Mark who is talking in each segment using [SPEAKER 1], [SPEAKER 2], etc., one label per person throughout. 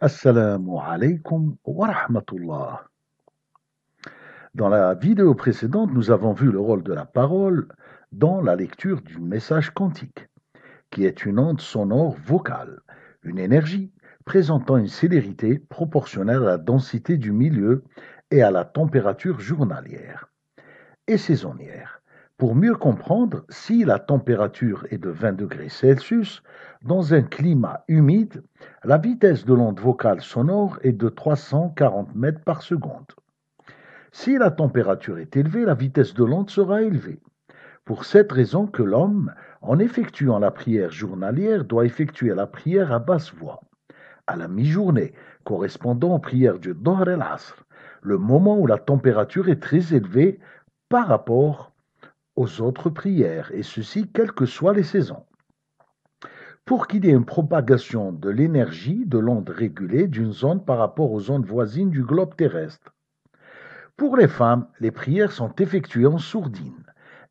[SPEAKER 1] Assalamu wa Dans la vidéo précédente, nous avons vu le rôle de la parole dans la lecture du message quantique, qui est une onde sonore vocale, une énergie présentant une célérité proportionnelle à la densité du milieu et à la température journalière et saisonnière pour mieux comprendre si la température est de 20 degrés Celsius, dans un climat humide, la vitesse de l'onde vocale sonore est de 340 mètres par seconde. Si la température est élevée, la vitesse de l'onde sera élevée. Pour cette raison que l'homme, en effectuant la prière journalière, doit effectuer la prière à basse voix, à la mi-journée, correspondant aux prières du Dohr el-Asr, le moment où la température est très élevée par rapport aux autres prières, et ceci quelles que soient les saisons. Pour qu'il y ait une propagation de l'énergie de l'onde régulée d'une zone par rapport aux ondes voisines du globe terrestre. Pour les femmes, les prières sont effectuées en sourdine,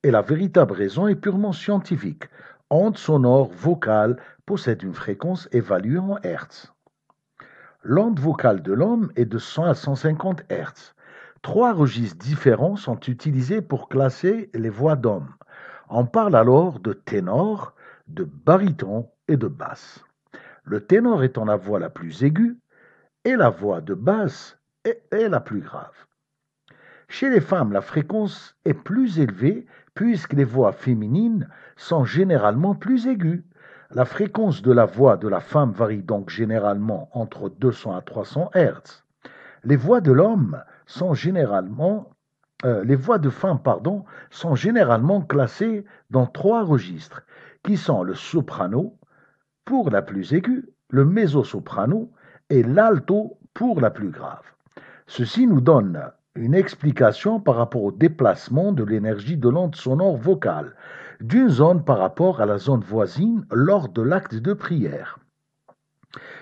[SPEAKER 1] et la véritable raison est purement scientifique. Onde sonore vocale possède une fréquence évaluée en Hertz. L'onde vocale de l'homme est de 100 à 150 Hertz. Trois registres différents sont utilisés pour classer les voix d'hommes. On parle alors de ténor, de baryton et de basse. Le ténor étant la voix la plus aiguë et la voix de basse est, la plus grave. Chez les femmes, la fréquence est plus élevée puisque les voix féminines sont généralement plus aiguës. La fréquence de la voix de la femme varie donc généralement entre 200 à 300 Hz. Les voix de l'homme sont généralement euh, les voix de femmes pardon, sont généralement classées dans trois registres, qui sont le soprano pour la plus aiguë, le mezzo-soprano et l'alto pour la plus grave. Ceci nous donne une explication par rapport au déplacement de l'énergie de l'onde sonore vocale d'une zone par rapport à la zone voisine lors de l'acte de prière.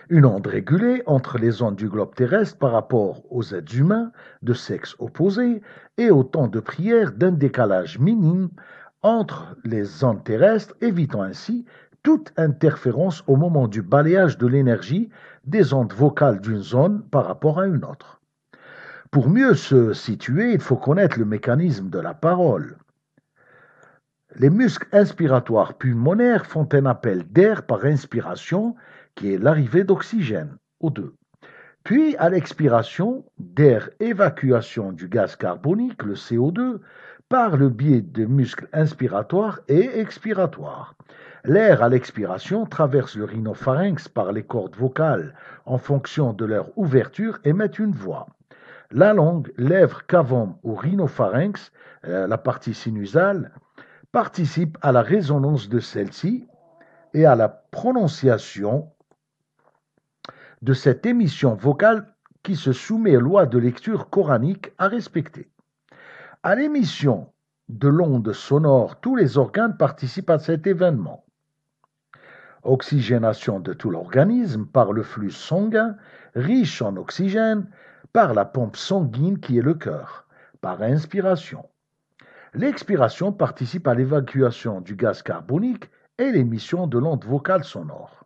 [SPEAKER 1] Une onde régulée entre les ondes du globe terrestre par rapport aux êtres humains de sexe opposé et au temps de prière d'un décalage minime entre les ondes terrestres, évitant ainsi toute interférence au moment du balayage de l'énergie des ondes vocales d'une zone par rapport à une autre. Pour mieux se situer, il faut connaître le mécanisme de la parole. Les muscles inspiratoires pulmonaires font un appel d'air par inspiration qui est l'arrivée d'oxygène, O2. Puis, à l'expiration, d'air évacuation du gaz carbonique, le CO2, par le biais des muscles inspiratoires et expiratoires. L'air à l'expiration traverse le rhinopharynx par les cordes vocales en fonction de leur ouverture et met une voix. La langue, lèvres, cavum ou rhinopharynx, euh, la partie sinusale, participe à la résonance de celle-ci et à la prononciation de cette émission vocale qui se soumet aux lois de lecture coranique à respecter. À l'émission de l'onde sonore, tous les organes participent à cet événement. Oxygénation de tout l'organisme par le flux sanguin, riche en oxygène, par la pompe sanguine qui est le cœur, par inspiration. L'expiration participe à l'évacuation du gaz carbonique et l'émission de l'onde vocale sonore.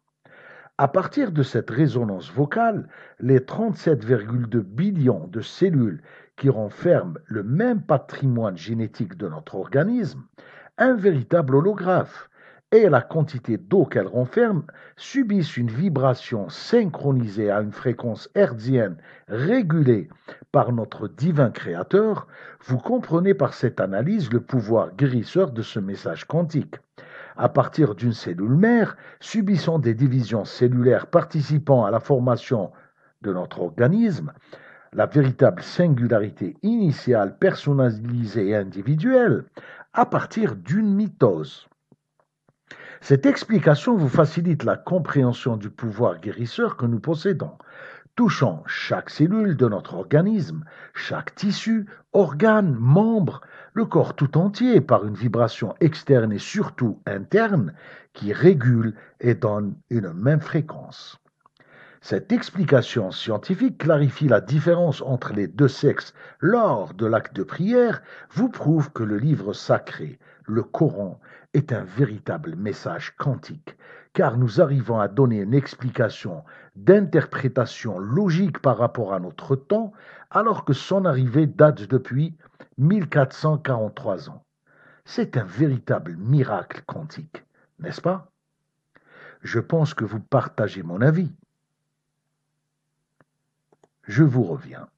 [SPEAKER 1] À partir de cette résonance vocale, les 37,2 billions de cellules qui renferment le même patrimoine génétique de notre organisme, un véritable holographe, et la quantité d'eau qu'elles renferment subissent une vibration synchronisée à une fréquence hertzienne régulée par notre divin créateur, vous comprenez par cette analyse le pouvoir guérisseur de ce message quantique à partir d'une cellule mère, subissant des divisions cellulaires participant à la formation de notre organisme, la véritable singularité initiale, personnalisée et individuelle, à partir d'une mitose. Cette explication vous facilite la compréhension du pouvoir guérisseur que nous possédons touchant chaque cellule de notre organisme, chaque tissu, organe, membre, le corps tout entier par une vibration externe et surtout interne qui régule et donne une même fréquence. Cette explication scientifique clarifie la différence entre les deux sexes lors de l'acte de prière, vous prouve que le livre sacré le Coran est un véritable message quantique, car nous arrivons à donner une explication d'interprétation logique par rapport à notre temps, alors que son arrivée date depuis 1443 ans. C'est un véritable miracle quantique, n'est-ce pas Je pense que vous partagez mon avis. Je vous reviens.